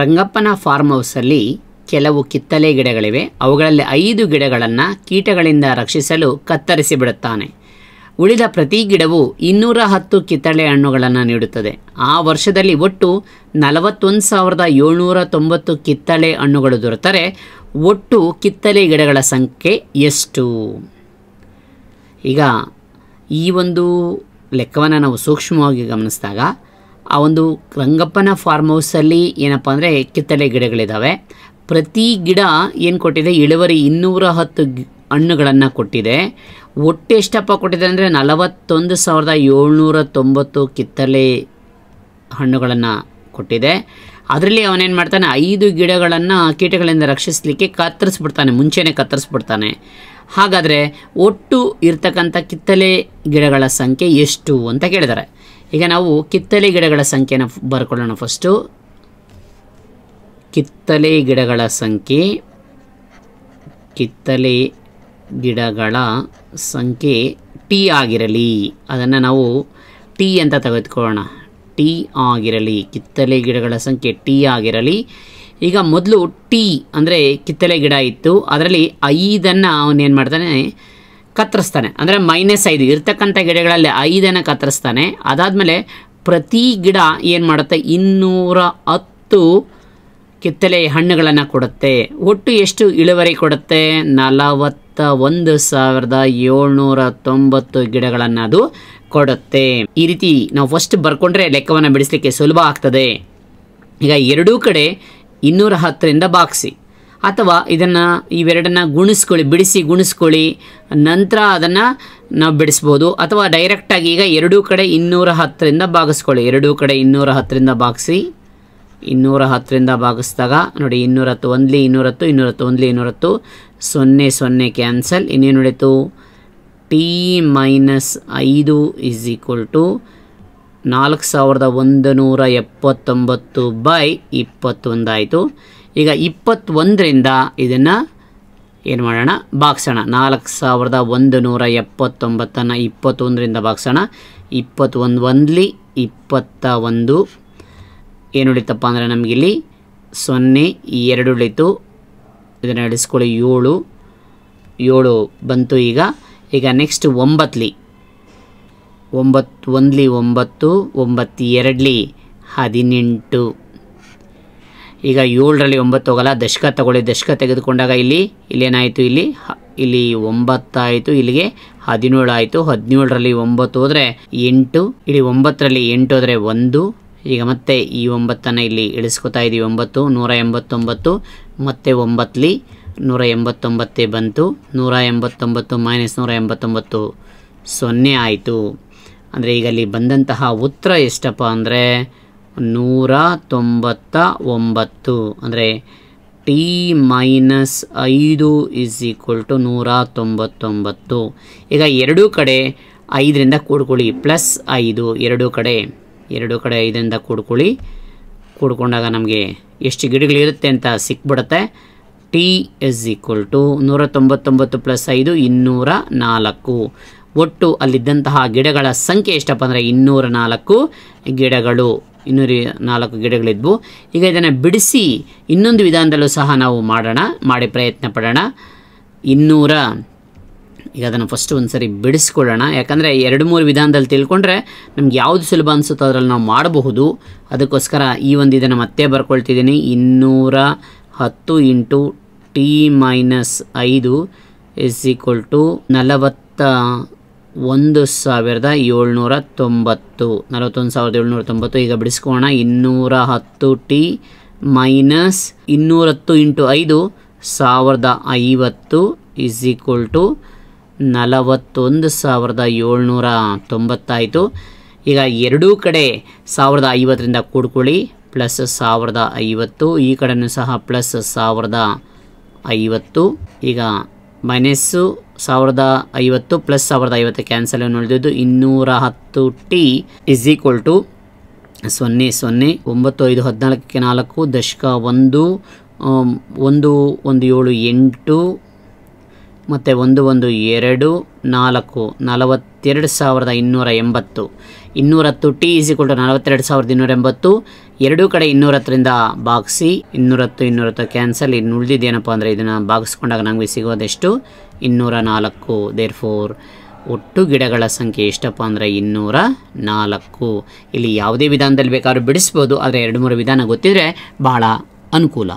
ರಂಗಪ್ಪನ form ಹೌಸಲ್ಲಿ ಕೆಲವು ಕಿತ್ತಲೆ ಗಿಡಗಳಿವೆ ಅವುಗಳಲ್ಲಿ ಐದು ಗಿಡಗಳನ್ನು ಕೀಟಗಳಿಂದ ರಕ್ಷಿಸಲು ಕತ್ತರಿಸಿ ಬಿಡುತ್ತಾನೆ ಉಳಿದ ಪ್ರತಿ ಗಿಡವು ಇನ್ನೂರ ಹತ್ತು ಕಿತ್ತಳೆ ಹಣ್ಣುಗಳನ್ನು ನೀಡುತ್ತದೆ ಆ ವರ್ಷದಲ್ಲಿ ಒಟ್ಟು ನಲವತ್ತೊಂದು ಸಾವಿರದ ಏಳ್ನೂರ ತೊಂಬತ್ತು ಕಿತ್ತಳೆ ಹಣ್ಣುಗಳು ದೊರೆತರೆ ಒಟ್ಟು ಕಿತ್ತಲೆ ಗಿಡಗಳ ಸಂಖ್ಯೆ ಎಷ್ಟು ಈಗ ಈ ಒಂದು ಲೆಕ್ಕವನ್ನು ನಾವು ಸೂಕ್ಷ್ಮವಾಗಿ ಗಮನಿಸಿದಾಗ ಆ ಒಂದು ರಂಗಪ್ಪನ ಫಾರ್ಮ್ ಹೌಸಲ್ಲಿ ಏನಪ್ಪ ಅಂದರೆ ಕಿತ್ತಳೆ ಗಿಡಗಳಿದ್ದಾವೆ ಪ್ರತಿ ಗಿಡ ಏನು ಕೊಟ್ಟಿದೆ ಇಳುವರಿ ಇನ್ನೂರ ಹತ್ತು ಹಣ್ಣುಗಳನ್ನು ಕೊಟ್ಟಿದೆ ಒಟ್ಟು ಎಷ್ಟಪ್ಪ ಕೊಟ್ಟಿದೆ ಅಂದರೆ ನಲವತ್ತೊಂದು ಸಾವಿರದ ಏಳ್ನೂರ ತೊಂಬತ್ತು ಕಿತ್ತಳೆ ಹಣ್ಣುಗಳನ್ನು ಕೊಟ್ಟಿದೆ ಅದರಲ್ಲಿ ಅವನೇನು ಮಾಡ್ತಾನೆ ಐದು ಗಿಡಗಳನ್ನು ಕೀಟಗಳಿಂದ ರಕ್ಷಿಸಲಿಕ್ಕೆ ಕತ್ತರಿಸ್ಬಿಡ್ತಾನೆ ಮುಂಚೆನೇ ಕತ್ತರಿಸ್ಬಿಡ್ತಾನೆ ಹಾಗಾದರೆ ಒಟ್ಟು ಇರ್ತಕ್ಕಂಥ ಕಿತ್ತಲೆ ಗಿಡಗಳ ಸಂಖ್ಯೆ ಎಷ್ಟು ಅಂತ ಕೇಳಿದ್ದಾರೆ ಈಗ ನಾವು ಕಿತ್ತಲೆ ಗಿಡಗಳ ಸಂಖ್ಯೆನ ಬರ್ಕೊಳ್ಳೋಣ ಫಸ್ಟು ಕಿತ್ತಲೆ ಗಿಡಗಳ ಸಂಖ್ಯೆ ಕಿತ್ತಲೆ ಗಿಡಗಳ ಸಂಖ್ಯೆ ಟಿ ಆಗಿರಲಿ ಅದನ್ನು ನಾವು ಟಿ ಅಂತ ತೆಗೆದುಕೊಳ್ಳೋಣ ಟಿ ಆಗಿರಲಿ ಕಿತ್ತಲೆ ಗಿಡಗಳ ಸಂಖ್ಯೆ ಟಿ ಆಗಿರಲಿ ಈಗ ಮೊದಲು ಟಿ ಅಂದರೆ ಕಿತ್ತಲೆ ಗಿಡ ಇತ್ತು ಅದರಲ್ಲಿ ಐದನ್ನು ಅವನೇನು ಮಾಡ್ತಾನೆ ಕತ್ತರಿಸ್ತಾನೆ ಅಂದರೆ ಮೈನಸ್ ಐದು ಇರ್ತಕ್ಕಂಥ ಗಿಡಗಳಲ್ಲಿ ಐದನ್ನು ಕತ್ತರಿಸ್ತಾನೆ ಅದಾದಮೇಲೆ ಪ್ರತಿ ಗಿಡ ಏನು ಮಾಡುತ್ತೆ ಇನ್ನೂರ ಹತ್ತು ಕಿತ್ತಲೆ ಹಣ್ಣುಗಳನ್ನು ಕೊಡುತ್ತೆ ಒಟ್ಟು ಎಷ್ಟು ಇಳುವರಿ ಕೊಡುತ್ತೆ ನಲವತ್ತ ಒಂದು ಸಾವಿರದ ಏಳ್ನೂರ ತೊಂಬತ್ತು ಗಿಡಗಳನ್ನು ಅದು ಕೊಡುತ್ತೆ ಈ ರೀತಿ ನಾವು ಫಸ್ಟ್ ಬರ್ಕೊಂಡ್ರೆ ಲೆಕ್ಕವನ್ನು ಬಿಡಿಸಲಿಕ್ಕೆ ಸುಲಭ ಆಗ್ತದೆ ಈಗ ಎರಡೂ ಕಡೆ ಇನ್ನೂರ ಹತ್ತರಿಂದ ಬಾಕ್ಸಿ ಅಥವಾ ಇದನ್ನು ಇವೆರಡನ್ನು ಗುಣಿಸ್ಕೊಳ್ಳಿ ಬಿಡಿಸಿ ಗುಣಿಸ್ಕೊಳ್ಳಿ ನಂತರ ಅದನ್ನು ನಾವು ಬಿಡಿಸ್ಬೋದು ಅಥವಾ ಡೈರೆಕ್ಟಾಗಿ ಈಗ ಎರಡೂ ಕಡೆ ಇನ್ನೂರ ಹತ್ತರಿಂದ ಭಾಗಿಸ್ಕೊಳ್ಳಿ ಎರಡೂ ಕಡೆ ಇನ್ನೂರ ಹತ್ತರಿಂದ ಭಾಗಿಸಿ ಇನ್ನೂರ ಹತ್ತರಿಂದ ಭಾಗಿಸಿದಾಗ ನೋಡಿ ಇನ್ನೂರತ್ತು ಒಂದ್ಲಿ ಇನ್ನೂರತ್ತು ಇನ್ನೂರತ್ತು ಒಂದ್ಲಿ ಇನ್ನೂರತ್ತು ಸೊನ್ನೆ ಸೊನ್ನೆ ಕ್ಯಾನ್ಸಲ್ ಇನ್ನೇನು ನೋಡಿತು ಟಿ ಮೈನಸ್ ಐದು ಈಸ್ ಈಕ್ವಲ್ ಟು ನಾಲ್ಕು ಸಾವಿರದ ಒಂದು ನೂರ ಎಪ್ಪತ್ತೊಂಬತ್ತು ಬೈ ಇಪ್ಪತ್ತೊಂದಾಯಿತು ಈಗ ಇಪ್ಪತ್ತೊಂದರಿಂದ ಇದನ್ನು ಏನು ಮಾಡೋಣ ಬಾಕ್ಸೋಣ ನಾಲ್ಕು ಸಾವಿರದ ಒಂದು ನೂರ ಎಪ್ಪತ್ತೊಂಬತ್ತನ್ನು ಇಪ್ಪತ್ತೊಂದರಿಂದ ಭಾಗಿಸೋಣ ಇಪ್ಪತ್ತೊಂದು ಒಂದ್ಲಿ ಇಪ್ಪತ್ತ ಒಂದು ಏನು ಉಳಿತಪ್ಪ ಅಂದರೆ ನಮಗಿಲ್ಲಿ ಸೊನ್ನೆ ಎರಡು ಉಳಿತು ಇದನ್ನು ಎಳಿಸ್ಕೊಳ್ಳಿ ಏಳು ಏಳು ಬಂತು ಈಗ ಈಗ ನೆಕ್ಸ್ಟ್ ಒಂಬತ್ತಲಿ ಒಂಬತ್ತು ಒಂದ್ಲಿ ಒಂಬತ್ತು ಒಂಬತ್ತು ಎರಡಲಿ ಹದಿನೆಂಟು ಈಗ ಏಳರಲ್ಲಿ ಒಂಬತ್ತು ಹೋಗಲ್ಲ ದಶಕ ತಗೊಳ್ಳಿ ದಶಕ ತೆಗೆದುಕೊಂಡಾಗ ಇಲ್ಲಿ ಇಲ್ಲೇನಾಯಿತು ಇಲ್ಲಿ ಇಲ್ಲಿ ಒಂಬತ್ತಾಯಿತು ಇಲ್ಲಿಗೆ ಹದಿನೇಳು ಆಯಿತು ಹದಿನೇಳರಲ್ಲಿ ಒಂಬತ್ತು ಹೋದರೆ ಎಂಟು ಇಲ್ಲಿ ಒಂಬತ್ತರಲ್ಲಿ ಎಂಟು ಹೋದರೆ ಒಂದು ಈಗ ಮತ್ತೆ ಈ ಒಂಬತ್ತನ್ನು ಇಲ್ಲಿ ಇಳಿಸ್ಕೊತಾ ಇದ್ದೀವಿ ಒಂಬತ್ತು ನೂರ ಎಂಬತ್ತೊಂಬತ್ತು ಮತ್ತೆ ಒಂಬತ್ತಲಿ ನೂರ ಎಂಬತ್ತೊಂಬತ್ತೇ ಬಂತು ನೂರ ಎಂಬತ್ತೊಂಬತ್ತು ಮೈನಸ್ ನೂರ ಎಂಬತ್ತೊಂಬತ್ತು ಸೊನ್ನೆ ಆಯಿತು ಅಂದರೆ ಈಗ ಅಲ್ಲಿ ಬಂದಂತಹ ಉತ್ತರ ಎಷ್ಟಪ್ಪ ಅಂದರೆ ನೂರ ತೊಂಬತ್ತ ಒಂಬತ್ತು ಅಂದರೆ ಟಿ ಮೈನಸ್ ಐದು ಇಸ್ ಈಕ್ವಲ್ ಟು ನೂರ ತೊಂಬತ್ತೊಂಬತ್ತು ಈಗ ಎರಡೂ ಕಡೆ ಐದರಿಂದ ಕೂಡ್ಕೊಳ್ಳಿ ಪ್ಲಸ್ ಐದು ಎರಡೂ ಕಡೆ ಎರಡೂ ಕಡೆ ಐದರಿಂದ ಕೂಡ್ಕೊಳ್ಳಿ ಕೂಡ್ಕೊಂಡಾಗ ನಮಗೆ ಎಷ್ಟು ಗಿಡಗಳಿರುತ್ತೆ ಅಂತ ಸಿಕ್ಬಿಡುತ್ತೆ ಟಿ ಇಸ್ ಈಕ್ವಲ್ ಟು ನೂರ ತೊಂಬತ್ತೊಂಬತ್ತು ಪ್ಲಸ್ ಐದು ಇನ್ನೂರ ನಾಲ್ಕು ಒಟ್ಟು ಅಲ್ಲಿದ್ದಂತಹ ಗಿಡಗಳ ಸಂಖ್ಯೆ ಎಷ್ಟಪ್ಪ ಅಂದರೆ ಇನ್ನೂರ ನಾಲ್ಕು ಗಿಡಗಳು ಇನ್ನೂರಿ ನಾಲ್ಕು ಗಿಡಗಳಿದ್ವು ಈಗ ಇದನ್ನು ಬಿಡಿಸಿ ಇನ್ನೊಂದು ವಿಧಾನದಲ್ಲೂ ಸಹ ನಾವು ಮಾಡೋಣ ಮಾಡಿ ಪ್ರಯತ್ನ ಪಡೋಣ ಇನ್ನೂರ ಈಗ ಅದನ್ನು ಫಸ್ಟ್ ಒಂದು ಸರಿ ಬಿಡಿಸ್ಕೊಳ್ಳೋಣ ಯಾಕಂದರೆ ಎರಡು ಮೂರು ವಿಧಾನದಲ್ಲಿ ತಿಳ್ಕೊಂಡ್ರೆ ನಮ್ಗೆ ಯಾವುದು ಸುಲಭ ಅನಿಸುತ್ತೋ ಅದರಲ್ಲಿ ನಾವು ಮಾಡಬಹುದು ಅದಕ್ಕೋಸ್ಕರ ಈ ಒಂದು ಇದನ್ನು ಮತ್ತೆ ಬರ್ಕೊಳ್ತಿದ್ದೀನಿ ಇನ್ನೂರ ಹತ್ತು ಇಂಟು ಟಿ ಮೈನಸ್ ಐದು ಇಸ್ ಈಕ್ವಲ್ ಟು ನಲವತ್ತ ಒಂದು ಸಾವಿರದ ಏಳ್ನೂರ ತೊಂಬತ್ತು ನಲವತ್ತೊಂದು ಸಾವಿರದ ಏಳ್ನೂರ ತೊಂಬತ್ತು ಈಗ ಬಿಡಿಸ್ಕೋಣ ಇನ್ನೂರ ಹತ್ತು ಟಿ ಮೈನಸ್ ಇನ್ನೂರತ್ತು ಇಂಟು ಐದು ಸಾವಿರದ ಐವತ್ತು ಈಸ್ ಈಕ್ವಲ್ ಟು ನಲವತ್ತೊಂದು ಸಾವಿರದ ಏಳ್ನೂರ ತೊಂಬತ್ತಾಯಿತು ಈಗ ಎರಡೂ ಕಡೆ ಸಾವಿರದ ಐವತ್ತರಿಂದ ಕೂಡ್ಕೊಳ್ಳಿ ಪ್ಲಸ್ ಸಾವಿರದ ಐವತ್ತು ಈ ಕಡೆಯೂ ಸಹ ಪ್ಲಸ್ ಸಾವಿರದ ಐವತ್ತು ಈಗ ಮೈನಸ್ಸು ಸಾವಿರದ ಐವತ್ತು ಪ್ಲಸ್ ಸಾವಿರದ ಐವತ್ತು ಕ್ಯಾನ್ಸಲ್ ಏನು ಉಳಿದಿದ್ದು ಇನ್ನೂರ ಹತ್ತು ಟಿ ಇಸ್ ಈಕ್ವಲ್ ಟು ಸೊನ್ನೆ ಸೊನ್ನೆ ಒಂಬತ್ತು ಐದು ಹದಿನಾಲ್ಕಕ್ಕೆ ನಾಲ್ಕು ದಶಕ ಒಂದು ಒಂದು ಒಂದು ಏಳು ಎಂಟು ಮತ್ತು ಒಂದು ಒಂದು ಎರಡು ನಾಲ್ಕು ನಲವತ್ತೆರಡು ಸಾವಿರದ ಇನ್ನೂರ ಎಂಬತ್ತು ಇನ್ನೂರತ್ತು ಟಿ ಈಸ್ ಈಕ್ವಲ್ ಟು ನಲವತ್ತೆರಡು ಸಾವಿರದ ಇನ್ನೂರ ಎಂಬತ್ತು ಎರಡೂ ಕಡೆ ಇನ್ನೂರ ಇನ್ನೂರತ್ತರಿಂದ ಬಾಗಿಸಿ ಇನ್ನೂರತ್ತು ಇನ್ನೂರತ್ತು ಕ್ಯಾನ್ಸಲ್ ಇನ್ನು ಉಳಿದಿದ್ದೇನಪ್ಪ ಅಂದರೆ ಇದನ್ನು ಬಾಗಿಸ್ಕೊಂಡಾಗ ನಮಗೆ ಸಿಗೋದೆಷ್ಟು ಇನ್ನೂರ ನಾಲ್ಕು ದೇರ್ ಫೋರ್ ಒಟ್ಟು ಗಿಡಗಳ ಸಂಖ್ಯೆ ಎಷ್ಟಪ್ಪ ಅಂದರೆ ಇನ್ನೂರ ನಾಲ್ಕು ಇಲ್ಲಿ ಯಾವುದೇ ವಿಧಾನದಲ್ಲಿ ಬೇಕಾದ್ರೂ ಬಿಡಿಸ್ಬೋದು ಆದರೆ ಎರಡು ಮೂರು ವಿಧಾನ ಗೊತ್ತಿದ್ರೆ ಭಾಳ ಅನುಕೂಲ